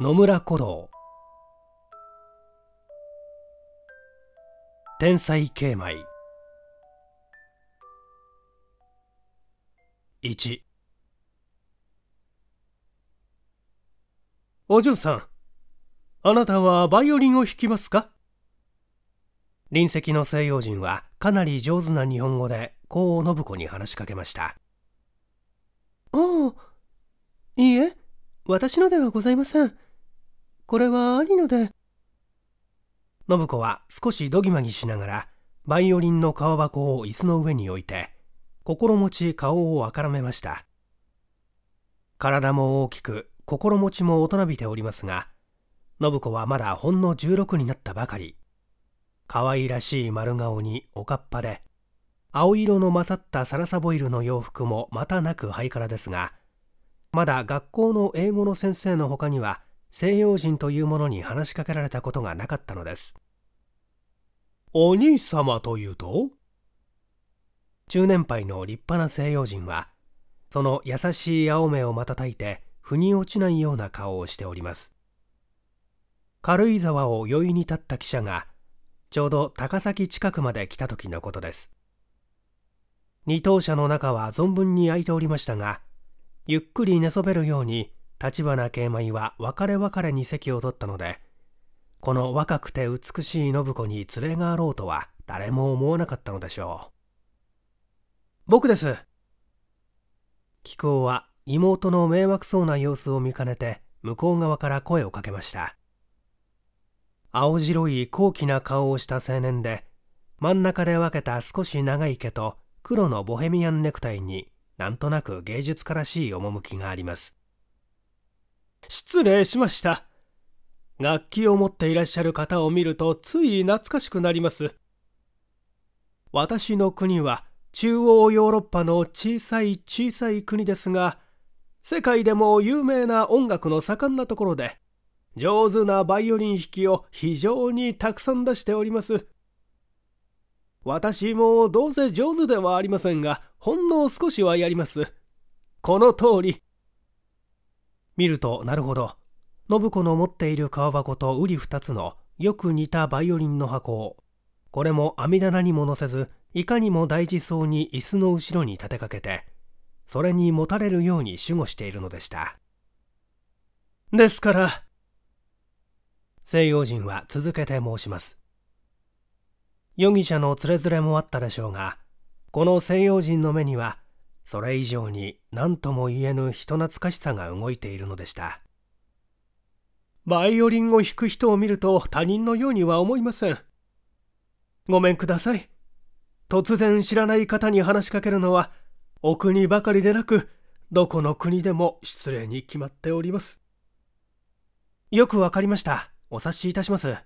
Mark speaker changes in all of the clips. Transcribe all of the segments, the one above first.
Speaker 1: 野村古道天才桂米一お嬢さんあなたはバイオリンを弾きますか隣席の西洋人はかなり上手な日本語でこう信子に話しかけましたおおいいえ私のではございませんこれはありので。信子は少しどぎまぎしながら、バイオリンの皮箱を椅子の上に置いて、心持ち顔をあからめました。体も大きく、心持ちも大人びておりますが、信子はまだほんの16になったばかり。可愛らしい丸顔におかっぱで、青色の勝ったサラサボイルの洋服もまたなくハイカラですが、まだ学校の英語の先生の他には、西洋人というものに話しかけられたことがなかったのですお兄様というと中年配の立派な西洋人はその優しい青目を瞬いて腑に落ちないような顔をしております軽井沢を酔いに立った記者がちょうど高崎近くまで来た時のことです二等車の中は存分に空いておりましたがゆっくり寝そべるように立花慶舞は別れ別れに席を取ったのでこの若くて美しい信子に連れがあろうとは誰も思わなかったのでしょう僕です貴公は妹の迷惑そうな様子を見かねて向こう側から声をかけました青白い高貴な顔をした青年で真ん中で分けた少し長い毛と黒のボヘミアンネクタイになんとなく芸術家らしい趣があります失礼しました。楽器を持っていらっしゃる方を見るとつい懐かしくなります。私の国は中央ヨーロッパの小さい小さい国ですが、世界でも有名な音楽の盛んなところで、上手なバイオリン弾きを非常にたくさん出しております。私もどうせ上手ではありませんが、ほんの少しはやります。この通り、見るとなるほど信子の持っている川箱とり二つのよく似たバイオリンの箱をこれも網棚にも載せずいかにも大事そうに椅子の後ろに立てかけてそれに持たれるように守護しているのでしたですから西洋人は続けて申します容疑者のつれづれもあったでしょうがこの西洋人の目にはそれ以上に何とも言えぬ人懐かしさが動いているのでしたバイオリンを弾く人を見ると他人のようには思いませんごめんください突然知らない方に話しかけるのはお国ばかりでなくどこの国でも失礼に決まっておりますよくわかりましたお察しいたします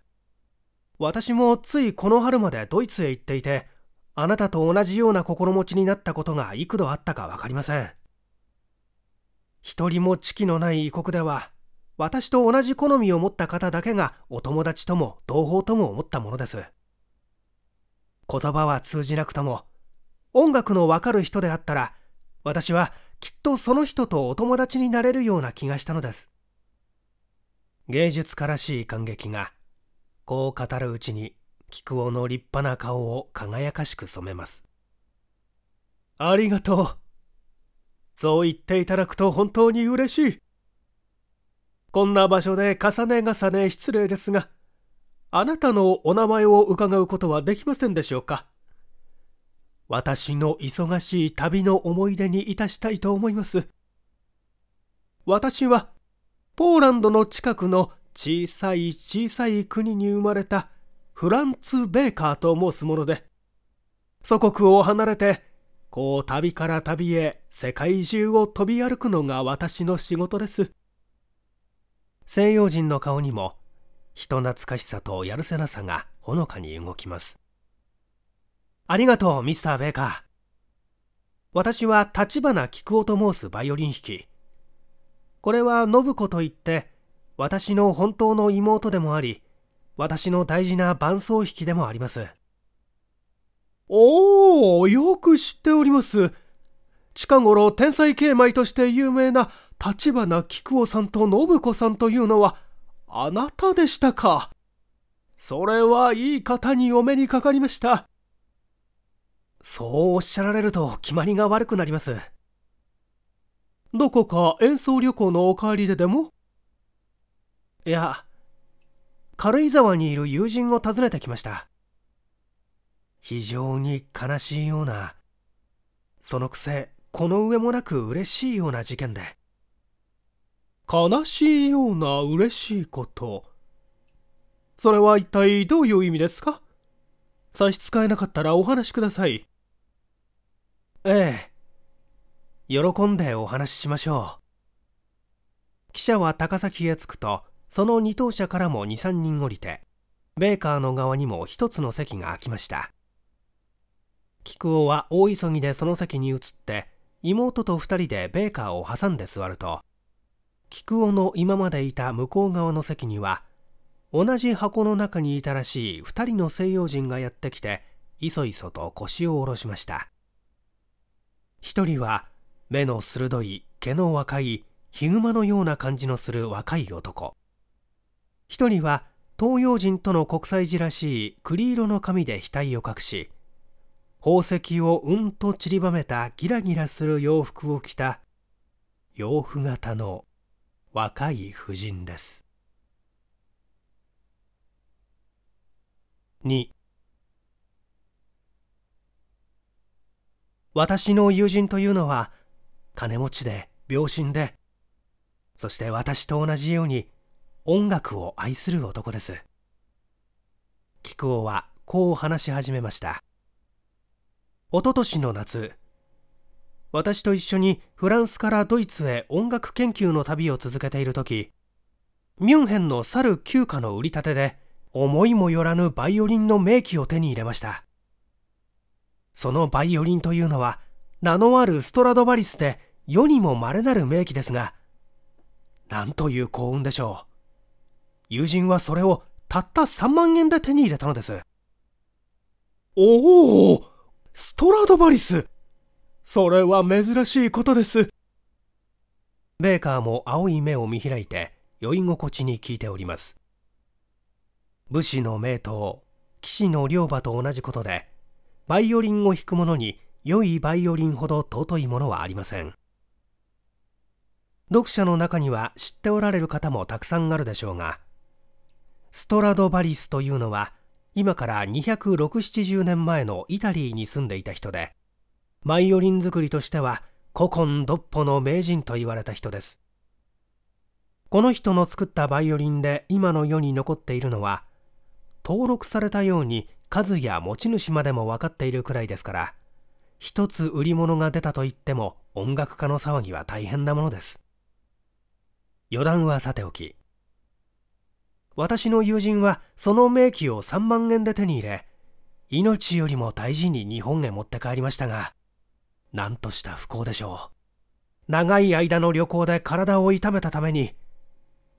Speaker 1: 私もついこの春までドイツへ行っていてあなたと同じような心持ちになったことが幾度あったか分かりません一人も知気のない異国では私と同じ好みを持った方だけがお友達とも同胞とも思ったものです言葉は通じなくとも音楽のわかる人であったら私はきっとその人とお友達になれるような気がしたのです芸術家らしい感激がこう語るうちに菊男の立派な顔を輝かしく染めます。ありがとう。そう言っていただくと本当に嬉しい。こんな場所で重ね重ね失礼ですが、あなたのお名前を伺うことはできませんでしょうか。私の忙しい旅の思い出にいたしたいと思います。私は、ポーランドの近くの小さい小さい国に生まれたフランツ・ベーカーと申すもので祖国を離れてこう旅から旅へ世界中を飛び歩くのが私の仕事です西洋人の顔にも人懐かしさとやるせなさがほのかに動きますありがとうミスター・ベーカー私は立花菊夫と申すバイオリン弾きこれは信子といって私の本当の妹でもあり私の大事な伴奏弾きでもあります。おお、よく知っております。近頃天才慶舞として有名な立花菊夫さんと信子さんというのは、あなたでしたか。それはいい方にお目にかかりました。そうおっしゃられると決まりが悪くなります。どこか演奏旅行のお帰りででもいや、軽井沢にいる友人を訪ねてきました非常に悲しいようなそのくせこの上もなく嬉しいような事件で悲しいような嬉しいことそれは一体どういう意味ですか差し支えなかったらお話しくださいええ喜んでお話ししましょう記者は高崎へ着くとその2等車からも23人降りてベーカーの側にも1つの席が空きました菊男は大急ぎでその席に移って妹と2人でベーカーを挟んで座ると菊男の今までいた向こう側の席には同じ箱の中にいたらしい2人の西洋人がやってきていそいそと腰を下ろしました1人は目の鋭い毛の若いヒグマのような感じのする若い男1人は東洋人との国際寺らしい栗色の紙で額を隠し宝石をうんと散りばめたギラギラする洋服を着た洋服型の若い婦人です2私の友人というのは金持ちで病心でそして私と同じように音楽を愛する男です菊生はこう話し始めましたおととしの夏私と一緒にフランスからドイツへ音楽研究の旅を続けている時ミュンヘンの猿旧休暇の売り立てで思いもよらぬバイオリンの名器を手に入れましたそのバイオリンというのは名のあるストラドバリスで世にも稀なる名器ですがなんという幸運でしょう友人はそれをたった3万円で手に入れたのですおおストラドバリスそれは珍しいことですベーカーも青い目を見開いて酔い心地に聞いております武士の名刀騎士の龍馬と同じことでバイオリンを弾く者に良いバイオリンほど尊いものはありません読者の中には知っておられる方もたくさんあるでしょうがストラドバリスというのは今から2 6 7 0年前のイタリーに住んでいた人でバイオリン作りとしては古今独歩の名人と言われた人ですこの人の作ったバイオリンで今の世に残っているのは登録されたように数や持ち主までも分かっているくらいですから一つ売り物が出たといっても音楽家の騒ぎは大変なものです余談はさておき私の友人はその名器を3万円で手に入れ命よりも大事に日本へ持って帰りましたがなんとした不幸でしょう長い間の旅行で体を痛めたために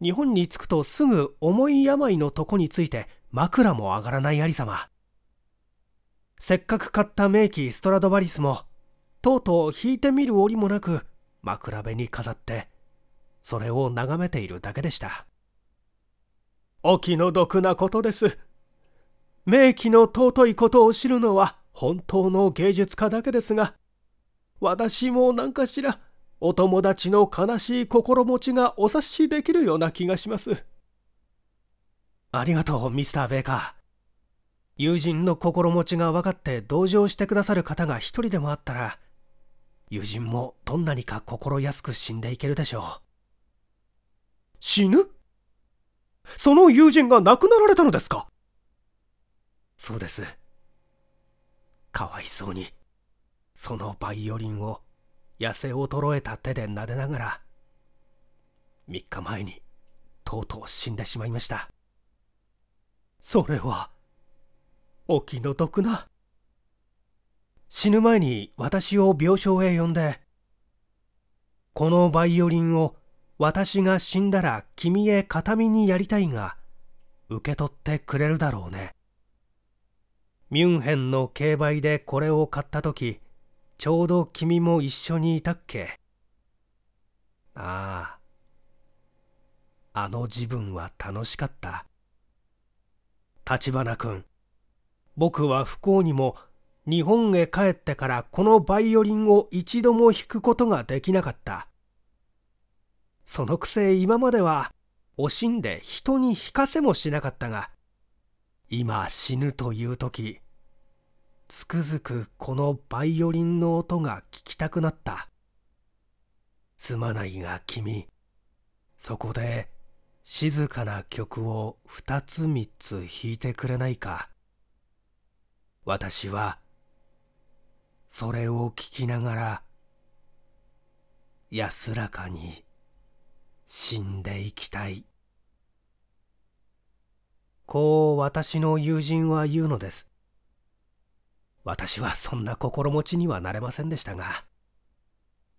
Speaker 1: 日本に着くとすぐ重い病の床について枕も上がらないありさませっかく買った名器ストラドバリスもとうとう引いてみる折もなく枕辺に飾ってそれを眺めているだけでしたお気の毒なことです。名器の尊いことを知るのは本当の芸術家だけですが、私も何かしらお友達の悲しい心持ちがお察しできるような気がします。ありがとう、ミスター・ベーカー。友人の心持ちが分かって同情してくださる方が一人でもあったら、友人もどんなにか心安く死んでいけるでしょう。死ぬその友人が亡くなられたのですかそうです。かわいそうに、そのバイオリンを痩せ衰えた手で撫でながら、3日前にとうとう死んでしまいました。それは、お気の毒な。死ぬ前に私を病床へ呼んで、このバイオリンを私が死んだら君へ形見にやりたいが、受け取ってくれるだろうね。ミュンヘンの競売でこれを買った時、ちょうど君も一緒にいたっけ。ああ、あの自分は楽しかった。立花君、僕は不幸にも日本へ帰ってからこのバイオリンを一度も弾くことができなかった。そのくせ今までは惜しんで人に引かせもしなかったが今死ぬという時つくづくこのバイオリンの音が聞きたくなったすまないが君そこで静かな曲を二つ三つ弾いてくれないか私はそれを聞きながら安らかに死んでいきたい。こう私の友人は言うのです。私はそんな心持ちにはなれませんでしたが、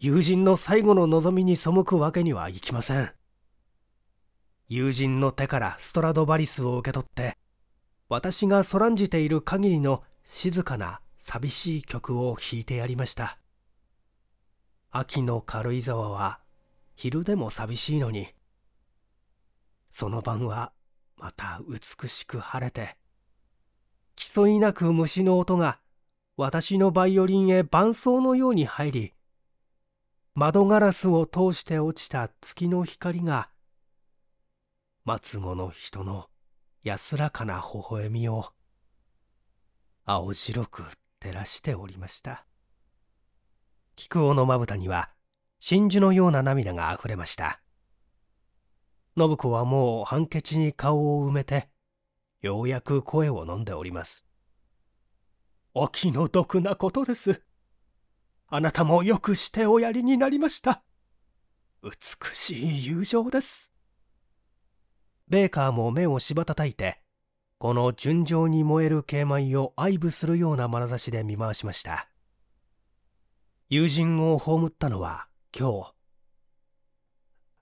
Speaker 1: 友人の最後の望みに背くわけにはいきません。友人の手からストラドバリスを受け取って、私がそらんじている限りの静かな寂しい曲を弾いてやりました。秋の軽井沢は昼でも寂しいのにその晩はまた美しく晴れて競いなく虫の音が私のバイオリンへ伴奏のように入り窓ガラスを通して落ちた月の光が松子の人の安らかな微笑みを青白く照らしておりました菊尾のまぶたには真珠のような涙があふれました信子はもう判決に顔を埋めてようやく声を飲んでおりますお気の毒なことですあなたもよくしておやりになりました美しい友情ですベーカーも目をしばたたいてこの純情に燃える軽米を愛撫するような眼差しで見回しました友人を葬ったのは今日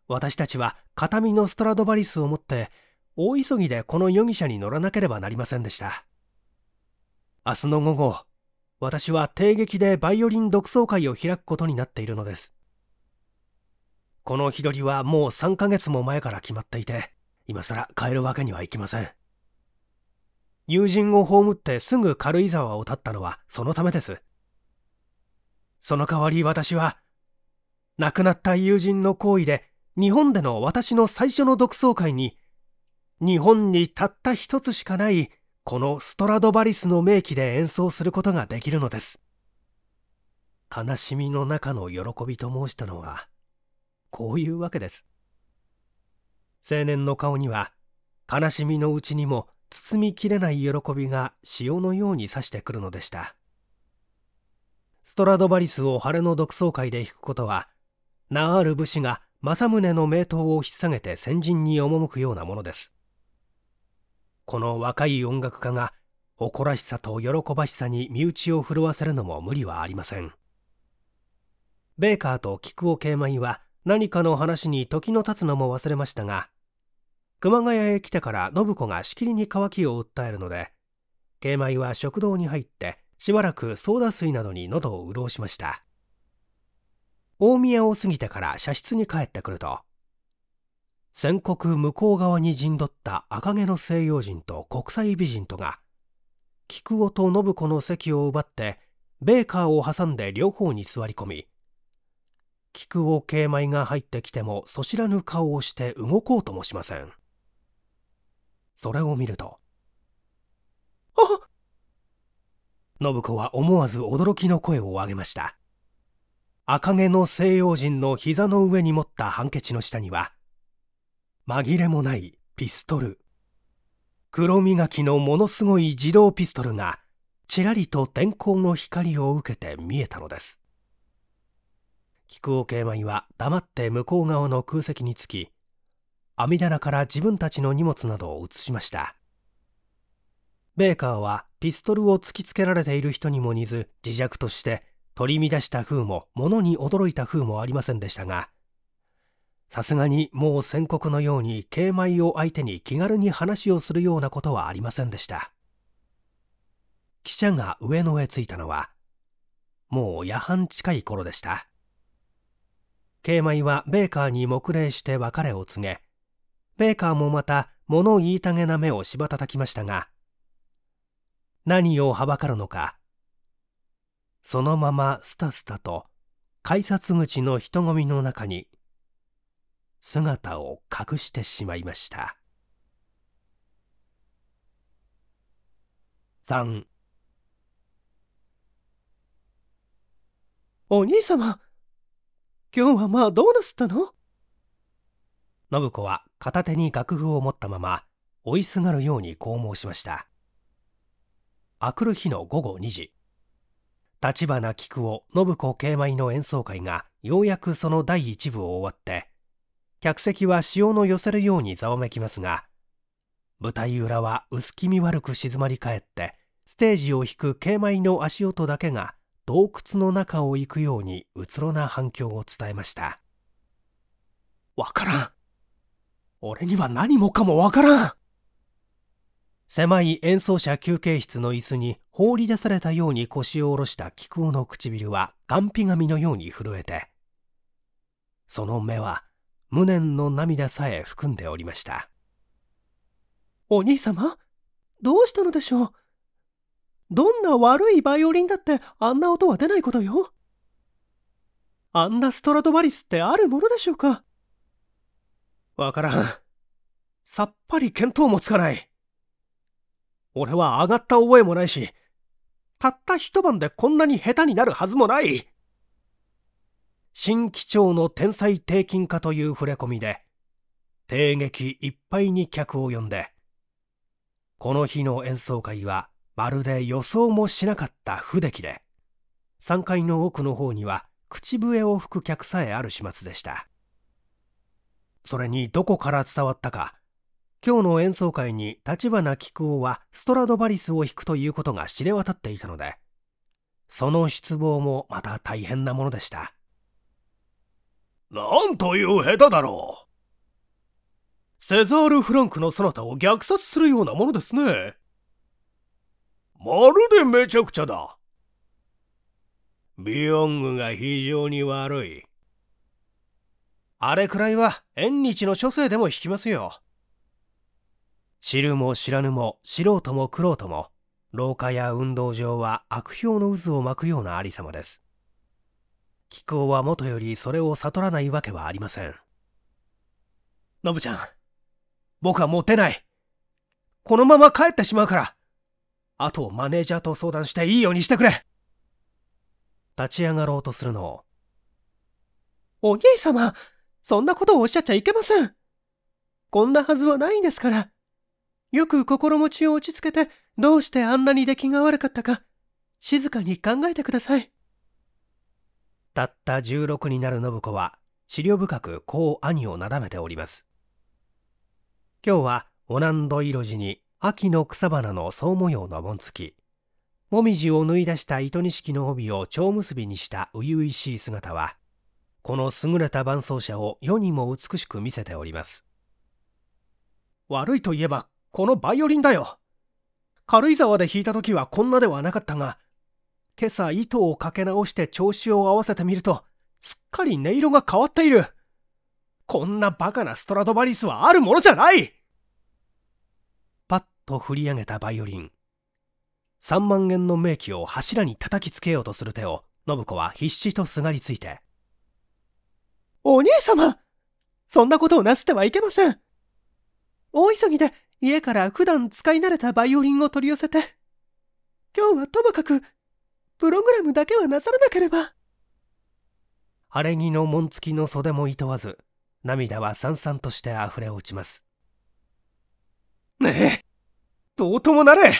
Speaker 1: 私たちは形見のストラドバリスを持って大急ぎでこの容疑者に乗らなければなりませんでした明日の午後私は帝劇でバイオリン独奏会を開くことになっているのですこの日取りはもう3ヶ月も前から決まっていて今更変えるわけにはいきません友人を葬ってすぐ軽井沢を立ったのはそのためですその代わり私は亡くなった友人の行為で日本での私の最初の独奏会に日本にたった一つしかないこのストラドバリスの名器で演奏することができるのです悲しみの中の喜びと申したのはこういうわけです青年の顔には悲しみのうちにも包みきれない喜びが潮のようにさしてくるのでしたストラドバリスを晴れの独奏会で弾くことは名ある武士が政宗の名刀を引っ提げて先人に赴くようなものですこの若い音楽家が誇らしさと喜ばしさに身内を震わせるのも無理はありませんベーカーと菊尾慶米は何かの話に時の経つのも忘れましたが熊谷へ来てから信子がしきりに渇きを訴えるので慶米は食堂に入ってしばらくソーダ水などに喉を潤しました大宮を過ぎてから社室に帰ってくると戦国向こう側に陣取った赤毛の西洋人と国際美人とが菊尾と信子の席を奪ってベーカーを挟んで両方に座り込み菊尾慶米が入ってきてもそ知らぬ顔をして動こうともしませんそれを見るとあっ信子は思わず驚きの声を上げました赤毛の西洋人の膝の上に持ったハンケチの下には紛れもないピストル黒磨きのものすごい自動ピストルがちらりと天候の光を受けて見えたのです菊尾慶米は黙って向こう側の空席につき網棚から自分たちの荷物などを移しましたベーカーはピストルを突きつけられている人にも似ず自弱として取り乱した風も物に驚いた風もありませんでしたがさすがにもう宣告のように敬米を相手に気軽に話をするようなことはありませんでした記者が上野へ着いたのはもう夜半近い頃でした敬米はベーカーに黙礼して別れを告げベーカーもまた物言いたげな目をしばたたきましたが何をはばかるのかそのまますたすたと改札口の人混みの中に姿を隠してしまいました三。お兄様今日はまあどうなすったの信子は片手に楽譜を持ったまま追いすがるようにこう申しましたあくる日の午後2時立花菊を信子桂米の演奏会がようやくその第一部を終わって客席は潮の寄せるようにざわめきますが舞台裏は薄気味悪く静まり返ってステージを引く桂米の足音だけが洞窟の中を行くようにうつろな反響を伝えましたわからん俺には何もかもわからん狭い演奏者休憩室の椅子に放り出されたように腰を下ろした菊男の唇は眼皮紙のように震えてその目は無念の涙さえ含んでおりましたお兄様どうしたのでしょうどんな悪いバイオリンだってあんな音は出ないことよあんなストラトバリスってあるものでしょうかわからんさっぱり見当もつかない俺は上がった覚えもないし、たった一晩でこんなに下手になるはずもない。新機長の天才低金家という触れ込みで、帝劇いっぱいに客を呼んで、この日の演奏会はまるで予想もしなかった不出来で、3階の奥の方には口笛を吹く客さえある始末でした。それにどこから伝わったか、今日の演奏会に立花紀夫はストラドバリスを弾くということが知れ渡っていたのでその失望もまた大変なものでしたなんという下手だろうセザール・フランクのそなたを虐殺するようなものですねまるでめちゃくちゃだビヨングが非常に悪いあれくらいは縁日の書生でも弾きますよ知るも知らぬも素人も苦労とも廊下や運動場は悪評の渦を巻くようなありさまです気候はもとよりそれを悟らないわけはありませんノブちゃん僕はう出ないこのまま帰ってしまうからあとマネージャーと相談していいようにしてくれ立ち上がろうとするのをお兄様そんなことをおっしゃっちゃいけませんこんなはずはないんですからよく心持ちを落ち着けて、どうしてあんなに出来が悪かったか、静かに考えてください。たった16になる信子は、資料深くこう兄をなだめております。今日は、おナ度色地に秋の草花の草模様の紋付き、もみじを縫い出した糸錦の帯を蝶結びにした初々しい姿は、この優れた伴奏者を世にも美しく見せております。悪いといえばこのバイオリンだよ軽井沢で弾いた時はこんなではなかったが今朝糸をかけ直して調子を合わせてみるとすっかり音色が変わっているこんなバカなストラドバリスはあるものじゃないパッと振り上げたバイオリン3万円の名器を柱に叩きつけようとする手を信子は必死とすがりついて「お兄様そんなことをなすってはいけません大急ぎで家から普段使い慣れたバイオリンを取り寄せて、今日はともかく、プログラムだけはなさらなければ。晴れ着の紋付きの袖もいとわず、涙はさんさんとして溢れ落ちます。ねえ、どうともなれ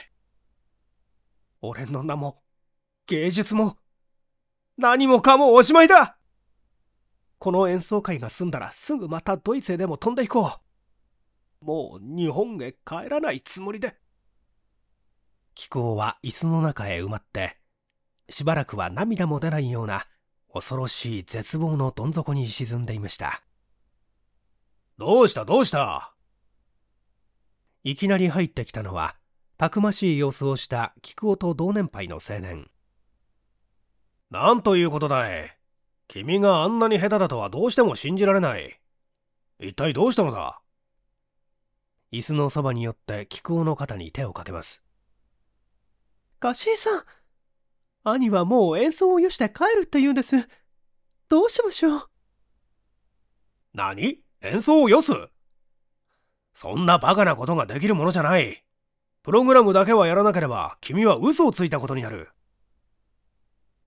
Speaker 1: 俺の名も、芸術も、何もかもおしまいだこの演奏会が済んだらすぐまたドイツへでも飛んでいこう。もう日本へ帰らないつもりで。気候は椅子の中へ埋まって、しばらくは涙も出ないような恐ろしい絶望のどん底に沈んでいました。どうしたどうしたいきなり入ってきたのは、たくましい様子をした菊男と同年配の青年。なんということだい。君があんなに下手だとはどうしても信じられない。一体どうしたのだ椅子のそばに寄って木久扇の肩に手をかけます。ガシーさん、兄はもう演奏をよして帰るって言うんです。どうしましょう。何演奏をよすそんなバカなことができるものじゃない。プログラムだけはやらなければ君は嘘をついたことになる。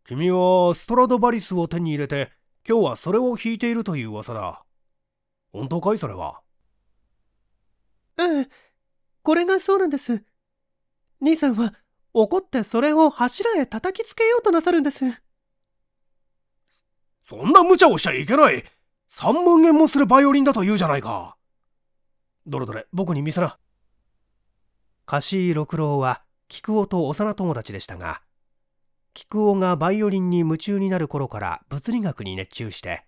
Speaker 1: 君はストラドバリスを手に入れて今日はそれを弾いているという噂だ。本当かいそれは。ええ、これがそうなんです。兄さんは怒ってそれを柱へ叩きつけようとなさるんです。そんな無茶をしちゃいけない !3 万円もするバイオリンだと言うじゃないか。どれどれ、僕に見せな。貸井六郎は菊男と幼友達でしたが、菊男がバイオリンに夢中になる頃から物理学に熱中して、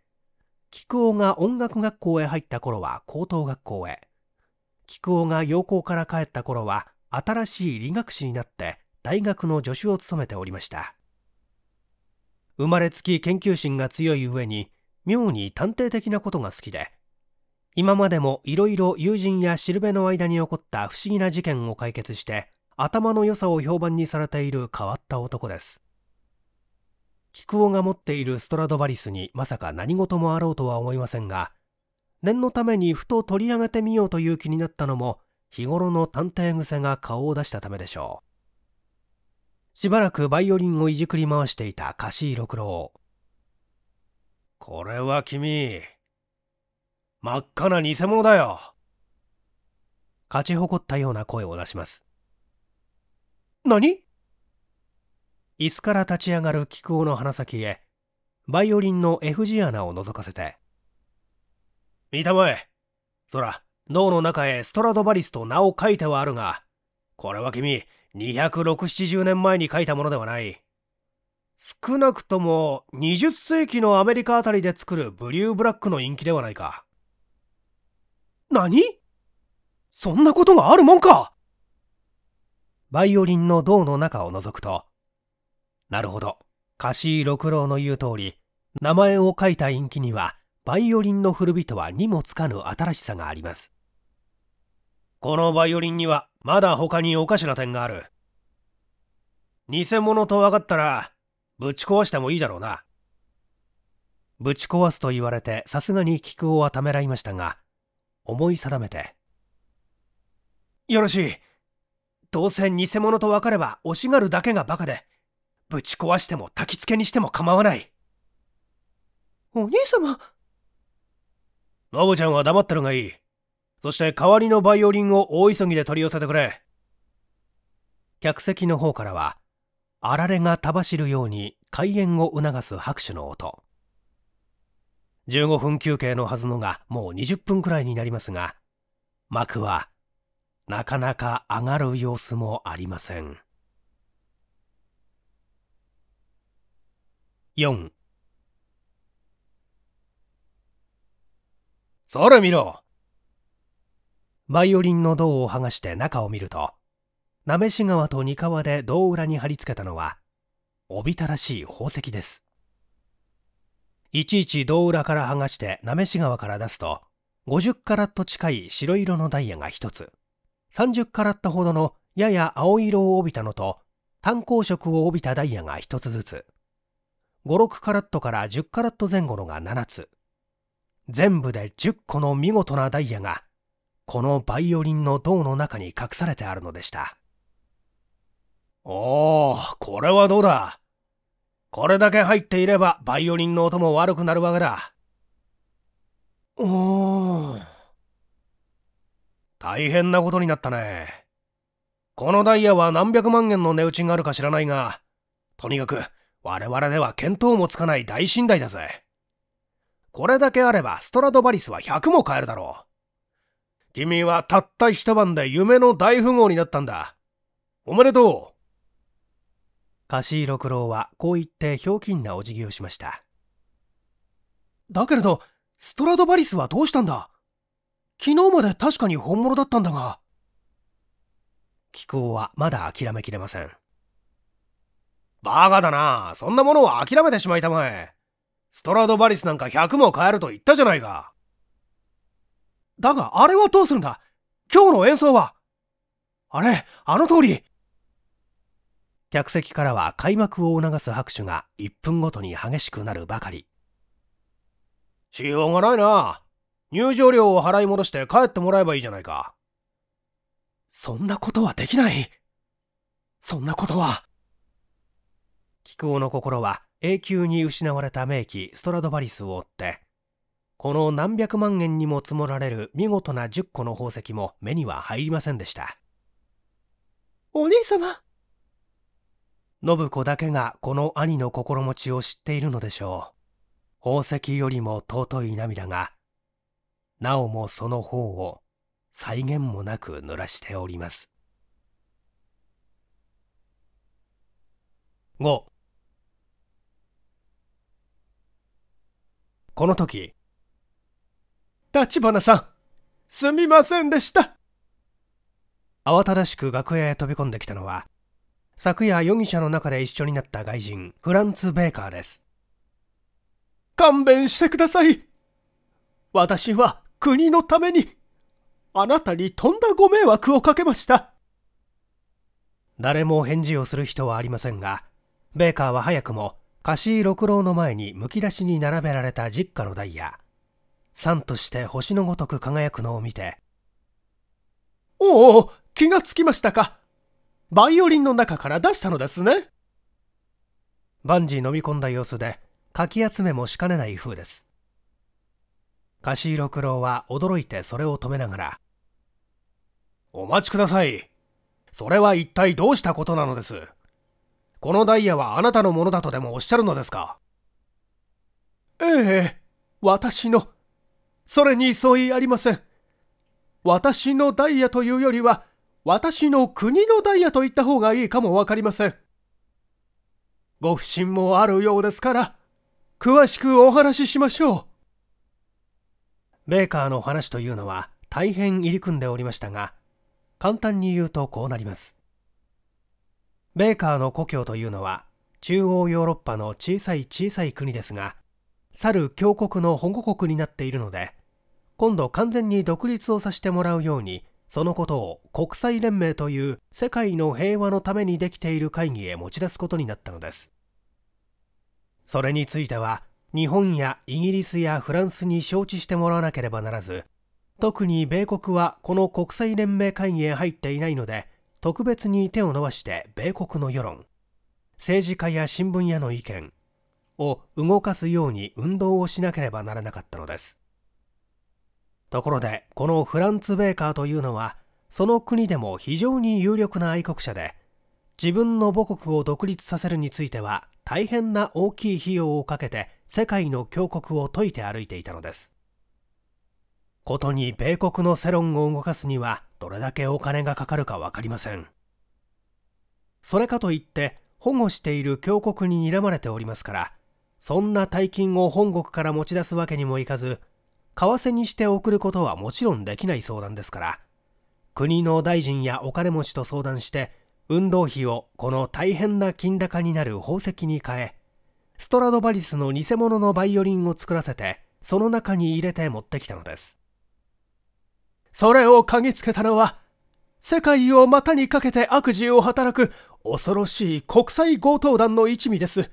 Speaker 1: 菊男が音楽学校へ入った頃は高等学校へ。菊尾が陽光から帰った頃は新しい理学士になって大学の助手を務めておりました生まれつき研究心が強い上に妙に探偵的なことが好きで今までもいろいろ友人やしるべの間に起こった不思議な事件を解決して頭の良さを評判にされている変わった男です菊尾が持っているストラドバリスにまさか何事もあろうとは思いませんが念のためにふと取り上げてみようという気になったのも日頃の探偵癖が顔を出したためでしょうしばらくバイオリンをいじくり回していた貸井六郎これは君真っ赤な偽物だよ勝ち誇ったような声を出します何椅子から立ち上がる菊尾の鼻先へバイオリンの F 字穴を覗かせて見たまえ。そら、脳の中へストラドバリスと名を書いてはあるが、これは君、2 6 70年前に書いたものではない。少なくとも20世紀のアメリカあたりで作るブリューブラックの陰気ではないか。何そんなことがあるもんかバイオリンの銅の中を覗くと、なるほど、カシー六郎の言う通り、名前を書いた陰気には、バイオリンの古びとはにもつかぬ新しさがありますこのバイオリンにはまだ他におかしな点がある偽物と分かったらぶち壊してもいいだろうなぶち壊すと言われてさすがに菊をはためらいましたが思い定めてよろしいどうせ偽物と分かれば惜しがるだけがバカでぶち壊しても焚き付けにしても構わないお兄様のちゃんは黙ってるがいい。そして代わりのバイオリンを大急ぎで取り寄せてくれ。客席の方からは、あられがたばしるように開演を促す拍手の音。15分休憩のはずのがもう20分くらいになりますが、幕はなかなか上がる様子もありません。4それ見ろバイオリンの胴を剥がして中を見ると、めし川と二川で胴裏に貼り付けたのは、おびたしい宝石です。いちいち胴裏から剥がしてめし川から出すと、50カラット近い白色のダイヤが1つ、30カラットほどのやや青色を帯びたのと、炭鉱色を帯びたダイヤが1つずつ、56カラットから10カラット前後のが7つ、全部で10個の見事なダイヤがこのバイオリンの胴の中に隠されてあるのでしたおおこれはどうだこれだけ入っていればバイオリンの音も悪くなるわけだおお大変なことになったねこのダイヤは何百万円の値打ちがあるか知らないがとにかく我々では見当もつかない大信頼だぜこれだけあればストラドバリスは100も買えるだろう。君はたった一晩で夢の大富豪になったんだ。おめでとうロ井六郎はこう言ってひょうきんなお辞儀をしました。だけれど、ストラドバリスはどうしたんだ昨日まで確かに本物だったんだが。気候はまだ諦めきれません。バカだな。そんなものは諦めてしまいたまえ。ストラドバリスなんか100も買えると言ったじゃないか。だが、あれはどうするんだ今日の演奏はあれ、あの通り客席からは開幕を促す拍手が1分ごとに激しくなるばかり。しようがないな。入場料を払い戻して帰ってもらえばいいじゃないか。そんなことはできない。そんなことは。菊尾の心は永久に失われた名機ストラドバリスを追ってこの何百万円にも積もられる見事な10個の宝石も目には入りませんでしたお兄様信子だけがこの兄の心持ちを知っているのでしょう宝石よりも尊い涙がなおもその方を再現もなく濡らしております5この時、立花さん、すみませんでした。慌ただしく楽屋へ飛び込んできたのは、昨夜容疑者の中で一緒になった外人、フランツ・ベーカーです。勘弁してください。私は国のために、あなたにとんだご迷惑をかけました。誰も返事をする人はありませんが、ベーカーは早くも貸井六郎の前にむき出しに並べられた実家のダイヤさんとして星のごとく輝くのを見て「おお気がつきましたかバイオリンの中から出したのですね」万事飲み込んだ様子でかき集めもしかねない風です貸井六郎は驚いてそれを止めながら「お待ちくださいそれは一体どうしたことなのですこのダイヤはあなたのものだとでもおっしゃるのですかええ、私の。それに相違ありません。私のダイヤというよりは、私の国のダイヤと言った方がいいかもわかりません。ご不審もあるようですから、詳しくお話ししましょう。ベーカーの話というのは大変入り組んでおりましたが、簡単に言うとこうなります。ベーカーの故郷というのは中央ヨーロッパの小さい小さい国ですが去る強国の保護国になっているので今度完全に独立をさせてもらうようにそのことを国際連盟という世界の平和のためにできている会議へ持ち出すことになったのですそれについては日本やイギリスやフランスに承知してもらわなければならず特に米国はこの国際連盟会議へ入っていないので特別に手を伸ばして米国の世論政治家や新聞やの意見を動かすように運動をしなければならなかったのですところでこのフランツ・ベーカーというのはその国でも非常に有力な愛国者で自分の母国を独立させるについては大変な大きい費用をかけて世界の強国を説いて歩いていたのですことに米国の世論を動かすにはどれだけお金がかかるか分かりませんそれかといって保護している強国に睨まれておりますからそんな大金を本国から持ち出すわけにもいかず為替にして送ることはもちろんできない相談ですから国の大臣やお金持ちと相談して運動費をこの大変な金高になる宝石に変えストラドバリスの偽物のバイオリンを作らせてその中に入れて持ってきたのですそれを嗅ぎつけたのは、世界を股にかけて悪事を働く恐ろしい国際強盗団の一味です。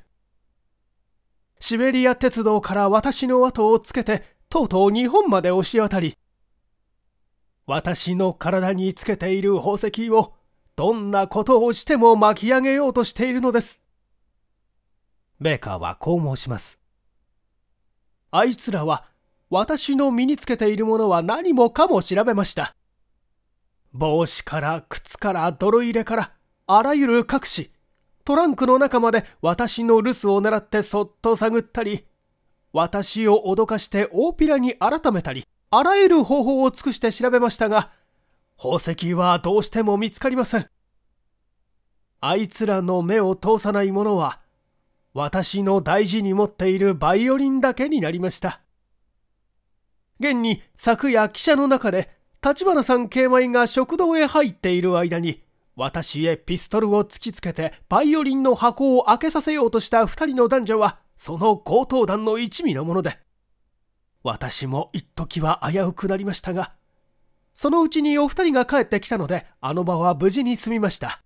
Speaker 1: シベリア鉄道から私の後をつけて、とうとう日本まで押し当たり、私の体につけている宝石を、どんなことをしても巻き上げようとしているのです。ベーカーはこう申します。あいつらは私の身につけているものは何もかも調べました。帽子から靴から泥入れからあらゆる各種、トランクの中まで私の留守を狙ってそっと探ったり、私を脅かして大ピラに改めたり、あらゆる方法を尽くして調べましたが、宝石はどうしても見つかりません。あいつらの目を通さないものは、私の大事に持っているバイオリンだけになりました。現に昨夜汽車の中で立花さん警舞が食堂へ入っている間に私へピストルを突きつけてバイオリンの箱を開けさせようとした2人の男女はその強盗団の一味のもので私も一時は危うくなりましたがそのうちにお二人が帰ってきたのであの場は無事に済みました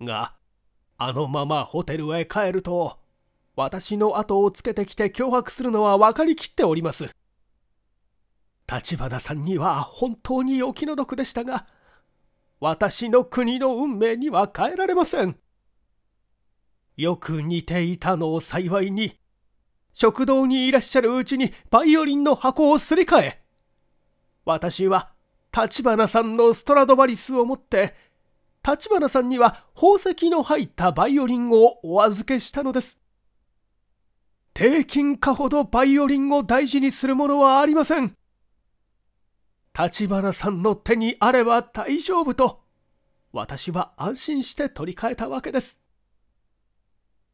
Speaker 1: があのままホテルへ帰ると私の後をつけてきて脅迫するのは分かりきっております立花さんには本当にお気の毒でしたが私の国の運命には変えられませんよく似ていたのを幸いに食堂にいらっしゃるうちにバイオリンの箱をすり替え私は立花さんのストラドバリスを持って立花さんには宝石の入ったバイオリンをお預けしたのです低金貨ほどバイオリンを大事にするものはありません立花さんの手にあれば大丈夫と、私は安心して取り替えたわけです。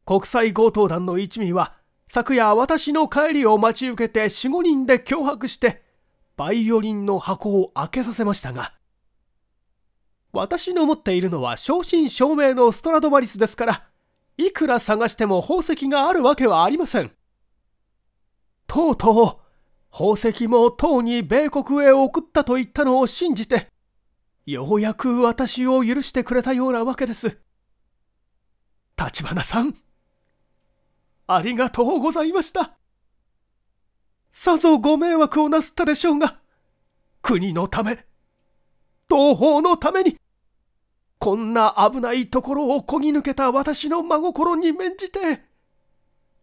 Speaker 1: 国際強盗団の一味は、昨夜私の帰りを待ち受けて4、5人で脅迫して、バイオリンの箱を開けさせましたが、私の持っているのは正真正銘のストラドマリスですから、いくら探しても宝石があるわけはありません。とうとう、宝石もとうに米国へ送ったと言ったのを信じて、ようやく私を許してくれたようなわけです。立花さん、ありがとうございました。さぞご迷惑をなすったでしょうが、国のため、同胞のために、こんな危ないところをこぎ抜けた私の真心に免じて、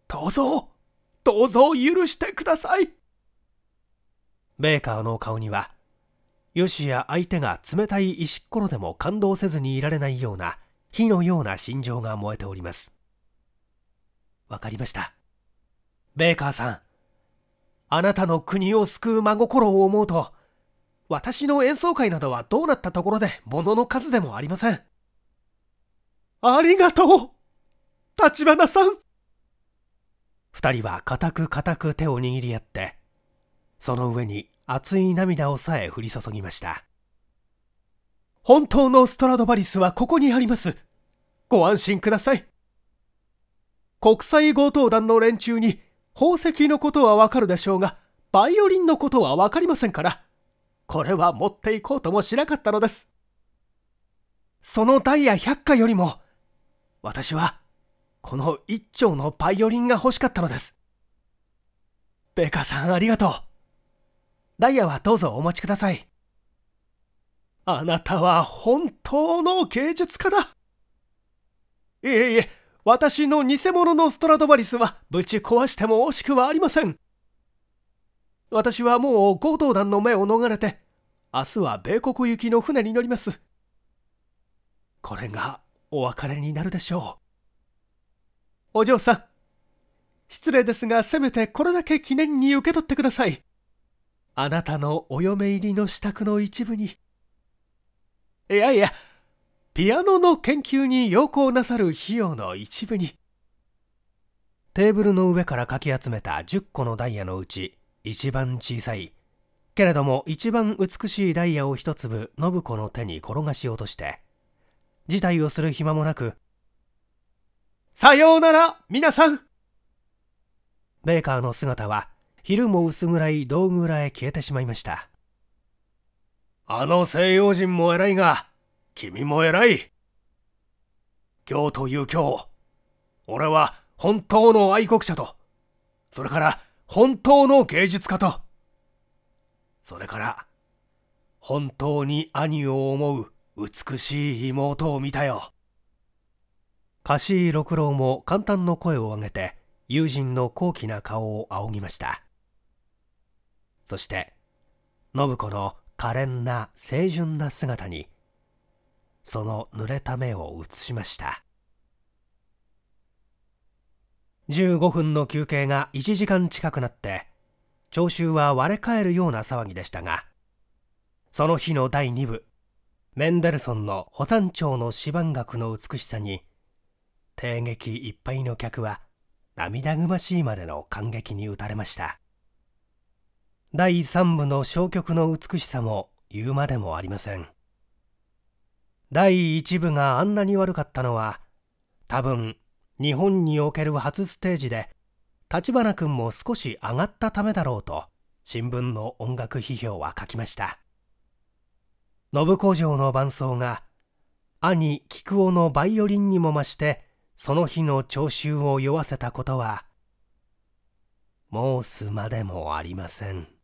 Speaker 1: どうぞ、どうぞ許してください。ベーカーの顔にはよしや相手が冷たい石ころでも感動せずにいられないような火のような心情が燃えておりますわかりましたベーカーさんあなたの国を救う真心を思うと私の演奏会などはどうなったところで物の数でもありませんありがとう立花さん二人は固く固く手を握り合ってその上に熱い涙をさえ降り注ぎました本当のストラドバリスはここにありますご安心ください国際強盗団の連中に宝石のことはわかるでしょうがバイオリンのことはわかりませんからこれは持っていこうともしなかったのですそのダイヤ百0貨よりも私はこの一丁のバイオリンが欲しかったのですベカさんありがとうダイヤはどうぞお持ちください。あなたは本当の芸術家だ。いえいえ、私の偽物のストラドバリスはぶち壊しても惜しくはありません。私はもう強盗団の目を逃れて、明日は米国行きの船に乗ります。これがお別れになるでしょう。お嬢さん、失礼ですがせめてこれだけ記念に受け取ってください。あなたのお嫁入りの支度の一部にいやいやピアノの研究に要項なさる費用の一部にテーブルの上からかき集めた10個のダイヤのうち一番小さいけれども一番美しいダイヤを一粒信子の手に転がし落として事態をする暇もなく「さようなら皆さん!」ベーカーの姿は昼も薄暗い道具裏へ消えてしまいましたあの西洋人も偉いが君も偉い今日という今日俺は本当の愛国者とそれから本当の芸術家とそれから本当に兄を思う美しい妹を見たよ貸井六郎も簡単の声を上げて友人の高貴な顔を仰ぎましたそして信子の可憐な清純な姿にその濡れた目を映しました15分の休憩が1時間近くなって聴衆は割れ返るような騒ぎでしたがその日の第2部メンデルソンの「保山町の四番楽」の美しさに帝劇いっぱいの客は涙ぐましいまでの感激に打たれました第3部の小曲の美しさも言うまでもありません第1部があんなに悪かったのは多分日本における初ステージで立花君も少し上がったためだろうと新聞の音楽批評は書きました信子嬢の伴奏が兄菊雄のバイオリンにも増してその日の聴衆を酔わせたことは申すまでもありません。